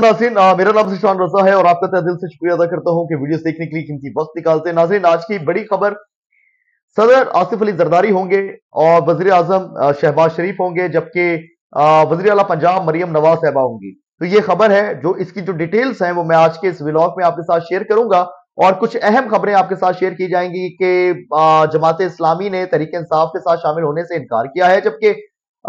वालेकुम नाजीन मेरा नाम रजा है और आपका दिल से शुक्रिया अदा करता हूं कि वीडियोस देखने के लिए वक्त निकालते हैं नाजीन आज की बड़ी खबर सदर आसिफ अली जरदारी होंगे और वजी आजम शहबाज शरीफ होंगे जबकि वजी अला पंजाब मरियम नवाज साहबा होंगी तो ये खबर है जो इसकी जो डिटेल्स हैं वो मैं आज के इस ब्लॉग में आपके साथ शेयर करूंगा और कुछ अहम खबरें आपके साथ शेयर की जाएंगी कि जमात इस्लामी ने तरीके इंसाफ के साथ शामिल होने से इनकार किया है जबकि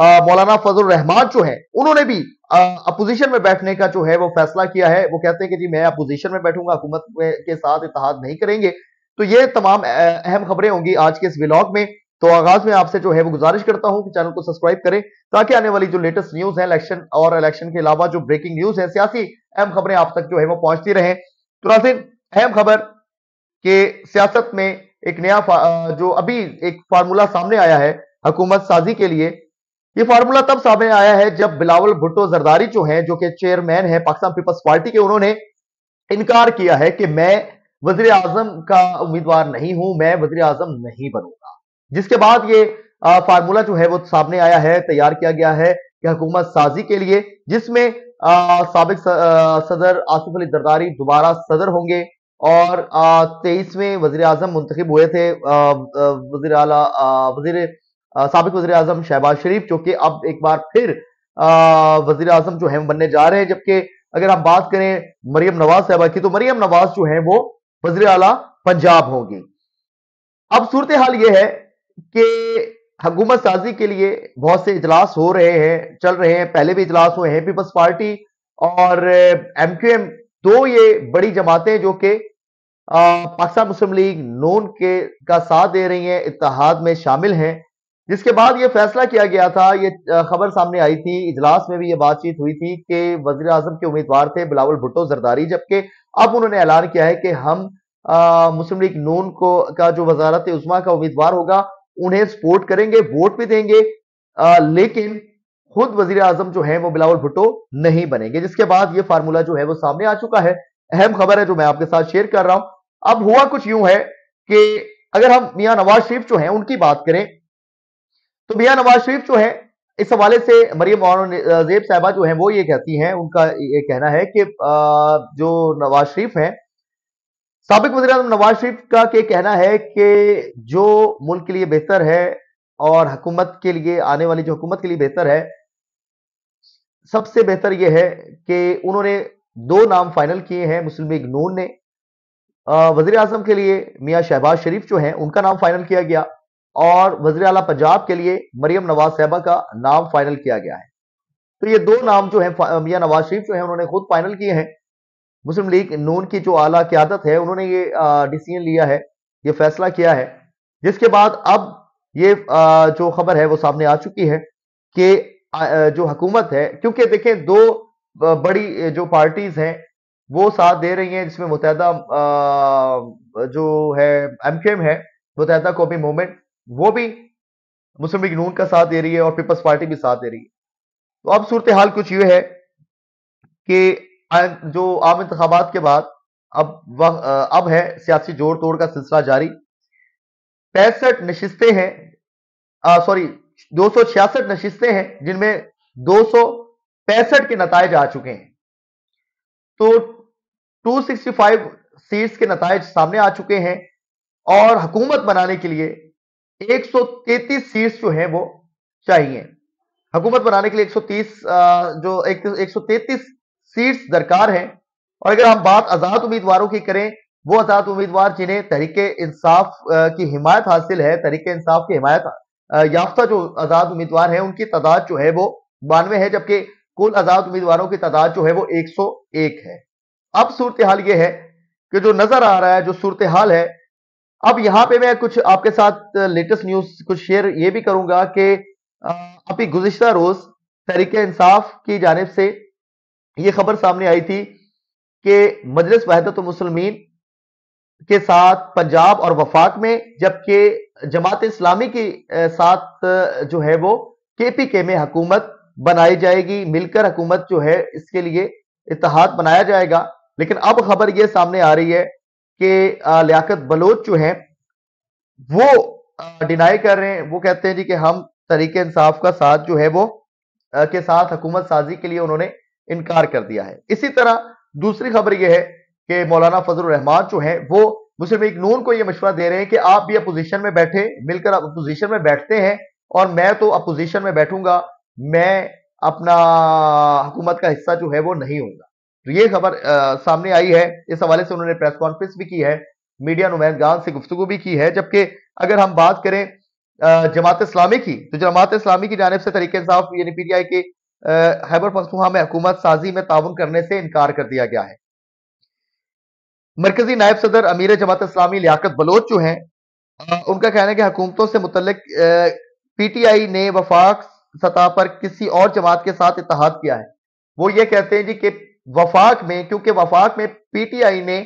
मौलाना फजल रहमान जो है उन्होंने भी अपोजिशन में बैठने का जो है वो फैसला किया है वो कहते हैं कि जी मैं अपोजिशन में बैठूंगा हुकूमत के साथ इतिहाद नहीं करेंगे तो ये तमाम अहम खबरें होंगी आज के इस व्लॉग में तो आगाज में आपसे जो है वो गुजारिश करता हूं कि चैनल को सब्सक्राइब करें ताकि आने वाली जो लेटेस्ट न्यूज है इलेक्शन और इलेक्शन के अलावा जो ब्रेकिंग न्यूज है सियासी अहम खबरें आप तक जो है वो पहुंचती रहे तो नासिर अहम खबर के सियासत में एक नया जो अभी एक फार्मूला सामने आया है हुकूमत साजी के लिए ये फार्मूला तब सामने आया है जब बिलावल भुट्टो जरदारी जो हैं जो कि चेयरमैन है पाकिस्तान पीपल्स पार्टी के उन्होंने इनकार किया है कि मैं वजीर आजम का उम्मीदवार नहीं हूं मैं वजीर आजम नहीं बनूंगा जिसके बाद ये फार्मूला जो है वो सामने आया है तैयार किया गया है कि हुकूमत साजी के लिए जिसमें सबक सदर आसिफ अली जरदारी दोबारा सदर होंगे और तेईसवें वजीर आजम मुंतब हुए थे वजीर अला वजीर सबक वजी अजम शहबाज शरीफ जो कि अब एक बार फिर वजी अजम जो है बनने जा रहे हैं जबकि अगर हम बात करें मरियम नवाज साहबा की तो मरियम नवाज जो है वो वजर अला पंजाब होगी अब सूरत हाल यह है कि हकूमत साजी के लिए बहुत से इजलास हो रहे हैं चल रहे हैं पहले भी इजलास हुए हैं पीपल्स पार्टी और एम क्यू एम दो ये बड़ी जमातें जो कि पाकिस्तान मुस्लिम लीग नोन के का साथ दे रही हैं इतिहाद में शामिल हैं जिसके बाद ये फैसला किया गया था ये खबर सामने आई थी इजलास में भी ये बातचीत हुई थी कि वजी अजम के उम्मीदवार थे बिलावल भुट्टो जरदारी जबकि अब उन्होंने ऐलान किया है कि हम मुस्लिम लीग नून को का जो वजारत उजमा का उम्मीदवार होगा उन्हें सपोर्ट करेंगे वोट भी देंगे आ, लेकिन खुद वजीर आजम जो है वो बिलावल भुट्टो नहीं बनेंगे जिसके बाद ये फार्मूला जो है वो सामने आ चुका है अहम खबर है जो मैं आपके साथ शेयर कर रहा हूं अब हुआ कुछ यूं है कि अगर हम मियां नवाज शरीफ जो है उनकी बात करें तो मियाँ नवाज शरीफ जो है इस हवाले से मरियम जेब साहबा जो है वो ये कहती हैं उनका ये कहना है कि जो नवाज शरीफ है सबक वजी नवाज शरीफ का के कहना है कि जो मुल्क के लिए बेहतर है और हुकूमत के लिए आने वाली जो हुकूमत के लिए बेहतर है सबसे बेहतर यह है कि उन्होंने दो नाम फाइनल किए हैं मुस्लिम लीग नून ने वजीर अजम के लिए मियाँ शहबाज शरीफ जो हैं उनका नाम फाइनल किया गया और वजर अला पंजाब के लिए मरियम नवाज साहबा का नाम फाइनल किया गया है तो ये दो नाम जो है मियाँ नवाज शरीफ जो है उन्होंने खुद फाइनल किए हैं मुस्लिम लीग नून की जो आला क्यादत है उन्होंने ये डिसीजन लिया है ये फैसला किया है जिसके बाद अब ये आ, जो खबर है वो सामने आ चुकी है कि जो हुकूमत है क्योंकि देखें दो बड़ी जो पार्टीज हैं वो साथ दे रही हैं जिसमें मुतहदा जो है एम है मुतहदा कौमी मूवमेंट वो भी मुस्लिम लीग नून का साथ दे रही है और पीपल्स पार्टी भी साथ दे रही है तो अब सूरत हाल कुछ ये है कि जो आम इंतबात के बाद अब अब है सियासी जोड़ तोड़ का सिलसिला जारी पैंसठ नशिस्तें हैं सॉरी दो सौ छियासठ नशिस्तें हैं जिनमें दो सौ पैंसठ के नतज आ चुके हैं तो 265 सीट्स के नतज सामने आ चुके हैं और हुकूमत बनाने के लिए 133 सीट्स जो है वो चाहिए हुकूमत बनाने के लिए 130 जो एक, 133 सीट्स दरकार है और अगर हम बात आज़ाद उम्मीदवारों की करें वो आज़ाद उम्मीदवार जिन्हें तरीके इंसाफ की हिमायत हासिल है तरीके इंसाफ की हिमायत याफ्ता जो आज़ाद उम्मीदवार हैं उनकी तादाद जो है वो बानवे है जबकि कुल आज़ाद उम्मीदवारों की तादाद जो है वो 101 है अब सूरत हाल ये है कि जो नज़र आ रहा है जो सूरत हाल है अब यहां पे मैं कुछ आपके साथ लेटेस्ट न्यूज कुछ शेयर ये भी करूंगा कि अभी गुजशत रोज तरीके इंसाफ की जानब से यह खबर सामने आई थी कि मजलिस वहदत मुसलमिन के साथ पंजाब और वफाक में जबकि जमात इस्लामी के साथ जो है वो के पी के में हकूमत बनाई जाएगी मिलकर हकूमत जो है इसके लिए इतिहाद बनाया जाएगा लेकिन अब खबर ये सामने आ रही है कि लियाकत बलोच जो है वो डिनाई कर रहे हैं वो कहते हैं जी कि हम तरीके इंसाफ का साथ जो है वो के साथ हुकूमत साजी के लिए उन्होंने इनकार कर दिया है इसी तरह दूसरी खबर यह है कि मौलाना फजल रहमान जो है वो मुस्लिम लीग नून को यह मशवरा दे रहे हैं कि आप भी अपोजिशन में बैठे मिलकर आप अपोजिशन में बैठते हैं और मैं तो अपोजिशन में बैठूंगा मैं अपना हुकूमत का हिस्सा जो है वो नहीं होगा तो ये खबर सामने आई है इस हवाले से उन्होंने प्रेस कॉन्फ्रेंस भी की है मीडिया नुमाइंदगान से गुफ्तु भी की है जबकि अगर हम बात करें जमात इस्लामी की तो जमात इस्लामी की जानब से तरीके साफ यानी पी टी आई के हैबर पखतूहा में हकूमत साजी में ताउन करने से इनकार कर दिया गया है मरकजी नायब सदर अमीर जमात इस्लामी लियाकत बलोच जो है उनका कहना है कि हकूमतों से मुतलक आई ने वफाक सतह पर किसी और जमात के साथ इतिहाद किया है वो ये कहते हैं जी कि वफाक में क्योंकि वफाक में पीटीआई ने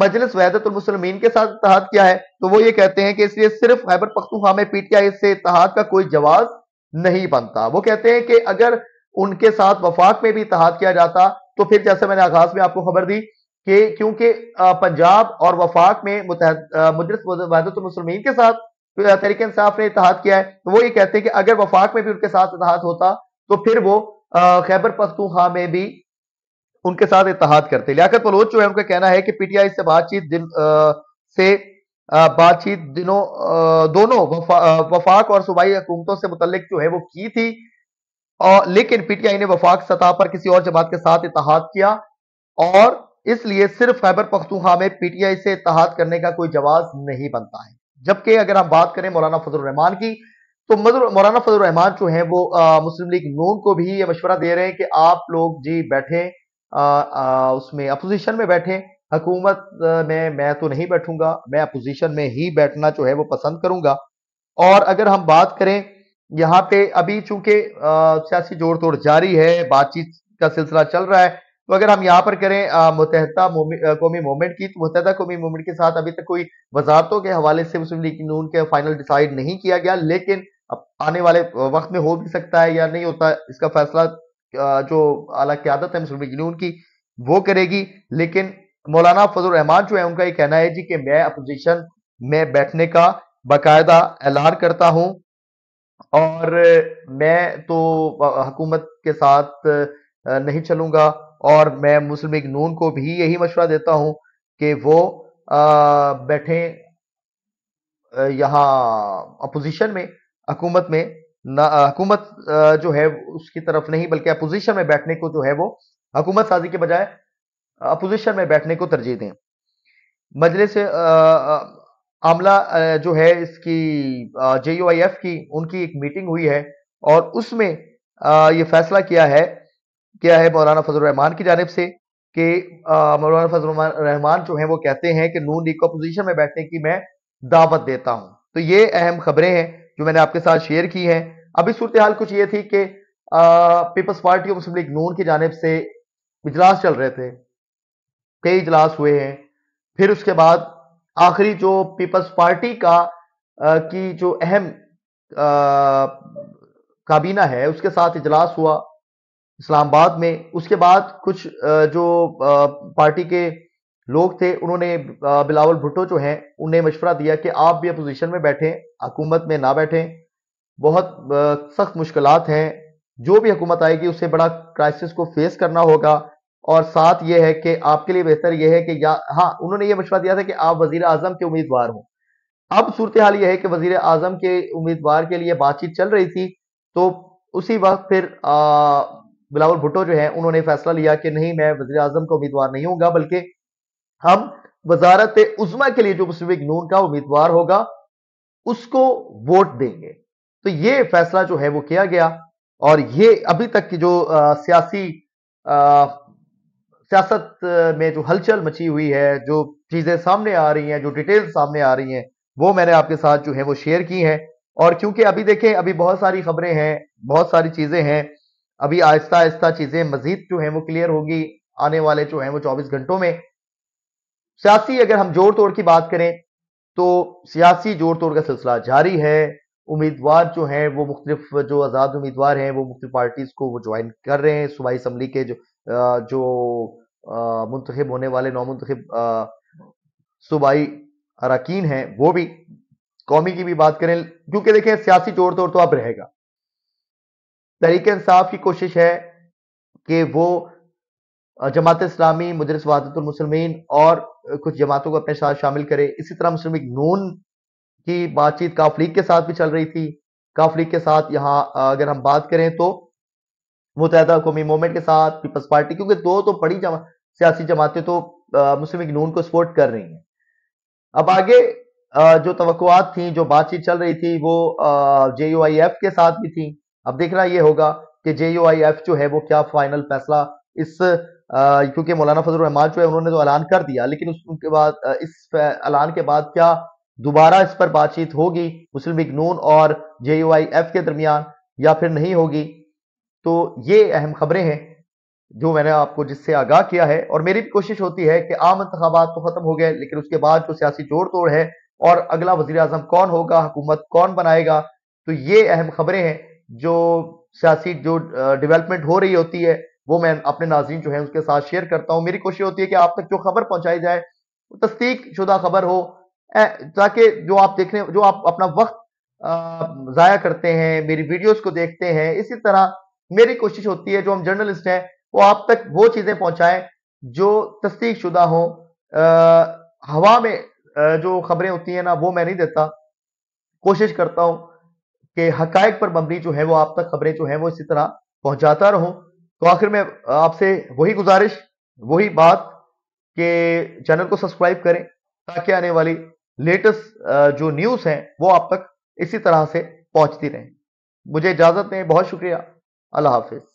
मजलिस वहदतुलमसलमीन के साथ इतिहाद किया है तो वो ये कहते हैं कि इसलिए सिर्फ खैबर पख्तुखा में पीटीआई से इतिहाद का कोई जवाब नहीं बनता वो कहते हैं कि अगर उनके साथ वफाक में भी इतिहाद किया जाता तो फिर जैसे मैंने आगाज में आपको खबर दी कि क्योंकि पंजाब और वफाक में मजलिस वहदतुलमसलमीन के साथ तहरीक इंसाफ ने इतिहाद किया है तो वो ये कहते हैं कि अगर वफाक में भी उनके साथ इतिहाद होता तो फिर वो खैबर पख्तूखा में भी उनके साथ इतिहाद करते लियाकत बलोच जो है उनका कहना है कि पीटीआई से बातचीत दिन आ, से बातचीत दिनों आ, दोनों वफा, वफाक और सूबाई हुकूमतों से मुतलक जो है वो की थी और लेकिन पीटीआई ने वफाक सतह पर किसी और जमात के साथ इतिहाद किया और इसलिए सिर्फ खैबर पख्तूखा में पीटीआई से इतिहाद करने का कोई जवाब नहीं बनता है जबकि अगर हम बात करें मौलाना रहमान की तो मौलाना फजल रहमान जो है वो आ, मुस्लिम लीग नून को भी ये मशवरा दे रहे हैं कि आप लोग जी बैठे उसमें अपोजिशन में बैठे हकूमत में मैं तो नहीं बैठूंगा मैं अपोजिशन में ही बैठना जो है वो पसंद करूंगा और अगर हम बात करें यहाँ पे अभी चूंकि सियासी जोड़ तोड़ जारी है बातचीत का सिलसिला चल रहा है तो अगर हम यहाँ पर करें मुतहदा कौमी मूवमेंट की तो मुतहदा कौमी मूवमेंट के साथ अभी तक कोई वजारतों के हवाले से मुस्लिम लीग नून के फाइनल डिसाइड नहीं किया गया लेकिन आने वाले वक्त में हो भी सकता है या नहीं होता इसका फैसला जो आला क्यादत है मुस्लिम यूनियन की वो करेगी लेकिन मौलाना फजल रहमान जो है उनका ये कहना है जी कि मैं अपोजिशन में बैठने का बाकायदा ऐलान करता हूँ और मैं तो हकूमत के साथ नहीं चलूंगा और मैं मुस्लिम लीग नून को भी यही मशवरा देता हूं कि वो बैठे यहाँ अपोजिशन में हकूमत में ना हुकूमत जो है उसकी तरफ नहीं बल्कि अपोजिशन में बैठने को जो है वो हुकूमत साजी के बजाय अपोजिशन में बैठने को तरजीह दें मजलिस आमला जो है इसकी जे यू आई एफ की उनकी एक मीटिंग हुई है और उसमें ये फैसला किया है किया है मौलाना फजल रहमान की जानब से कि मौलाना फजल रहमान जो है वो कहते हैं कि नून लीग को अपोजिशन में बैठने की मैं दावत देता हूँ तो ये अहम खबरें हैं जो मैंने आपके साथ शेयर की है अभी सूरत हाल कुछ ये थी कि पीपल्स पार्टी और मुस्लिम लीग नून की जानब से इजलास चल रहे थे कई इजलास हुए हैं फिर उसके बाद आखिरी जो पीपल्स पार्टी का आ, की जो अहम काबीना है उसके साथ इजलास हुआ इस्लामाबाद में उसके बाद कुछ आ, जो आ, पार्टी के लोग थे उन्होंने बिलावल भुट्टो जो हैं उन्हें मशवरा दिया कि आप भी अपोजिशन में बैठें हकूमत में ना बैठें बहुत सख्त मुश्किल हैं जो भी हुकूमत आएगी उसे बड़ा क्राइसिस को फेस करना होगा और साथ ये है कि आपके लिए बेहतर यह है कि या हाँ उन्होंने ये मशवरा दिया था कि आप वजीर आजम के उम्मीदवार हों अब सूरत हाल यह है कि वजीर आजम के उम्मीदवार के लिए बातचीत चल रही थी तो उसी वक्त फिर बिलावल भुट्टो जो है उन्होंने फैसला लिया कि नहीं मैं वजी अजम का उम्मीदवार नहीं हूँ बल्कि हम वजारत उजमा के लिए जो मुस्लिम लीग नून का उम्मीदवार होगा उसको वोट देंगे तो ये फैसला जो है वो किया गया और ये अभी तक की जो आ, सियासी आ, सियासत में जो हलचल मची हुई है जो चीजें सामने आ रही हैं जो डिटेल सामने आ रही हैं वो मैंने आपके साथ जो है वो शेयर की हैं और क्योंकि अभी देखें अभी बहुत सारी खबरें हैं बहुत सारी चीजें हैं अभी आहिस्ता आहिस्ता चीजें मजीद जो है वो क्लियर होगी आने वाले जो है वो चौबीस घंटों में सियासी अगर हम जोड़ तोड़ की बात करें तो सियासी जोड़ तोड़ का सिलसिला जारी है उम्मीदवार जो हैं वो मुख्तलिफ जो आज़ाद उम्मीदवार हैं वो मुख्तलिफ पार्टीज़ को वो ज्वाइन कर रहे हैं सूबाई इसम्बली के जो जो मुंतखब होने वाले नौ मुंतखब सूबाई अरकान हैं वो भी कौमी की भी बात करें क्योंकि देखें सियासी जोड़ तोड़ तो अब रहेगा तरीके इंसाफ की कोशिश है कि वो जमात इस्लामी मुदरस वहादतमसलमिन और कुछ जमातों को अपने साथ शामिल करे इसी तरह मुस्लिम नून की बातचीत काफ लीग के साथ भी चल रही थी काफ लीग के साथ यहाँ अगर हम बात करें तो मुतहदा कौमी मूवमेंट के साथ पीपल्स पार्टी क्योंकि दो तो बड़ी जमा, सियासी जमातें तो मुस्लिम नून को सपोर्ट कर रही हैं अब आगे जो तवक़ात थी जो बातचीत चल रही थी वो जे यू आई एफ के साथ भी थी अब देखना ये होगा कि जे यू आई एफ जो है वो क्या फाइनल फैसला इस क्योंकि मौलाना फजल रहमान जो है उन्होंने तो ऐलान कर दिया लेकिन उसके बाद इस ऐलान के बाद क्या दोबारा इस पर बातचीत होगी मुस्लिम लीग नून और जे यू आई एफ के दरमियान या फिर नहीं होगी तो ये अहम खबरें हैं जो मैंने आपको जिससे आगाह किया है और मेरी भी कोशिश होती है कि आम इंतबात तो खत्म हो गए लेकिन उसके बाद जो सियासी जोड़ तोड़ है और अगला वजीर अजम कौन होगा हुकूमत कौन बनाएगा तो ये अहम खबरें हैं जो सियासी जो डेवलपमेंट हो रही होती है वो मैं अपने नाजीन जो है उसके साथ शेयर करता हूँ मेरी कोशिश होती है कि आप तक जो खबर पहुंचाई जाए तस्दीक शुदा खबर हो ताकि जो आप देखने जो आप अपना वक्त जया करते हैं मेरी वीडियोस को देखते हैं इसी तरह मेरी कोशिश होती है जो हम जर्नलिस्ट हैं वो आप तक वो चीज़ें पहुंचाएं जो तस्दीक शुदा हो आ, हवा में जो खबरें होती हैं ना वो मैं नहीं देता कोशिश करता हूं कि हकायक पर मबनी जो है वो आप तक खबरें जो है वो इसी तरह पहुंचाता रहूं तो आखिर में आपसे वही गुजारिश वही बात कि चैनल को सब्सक्राइब करें ताकि आने वाली लेटेस्ट जो न्यूज़ हैं वो आप तक इसी तरह से पहुंचती रहें मुझे इजाज़त दें बहुत शुक्रिया अल्लाह हाफिज़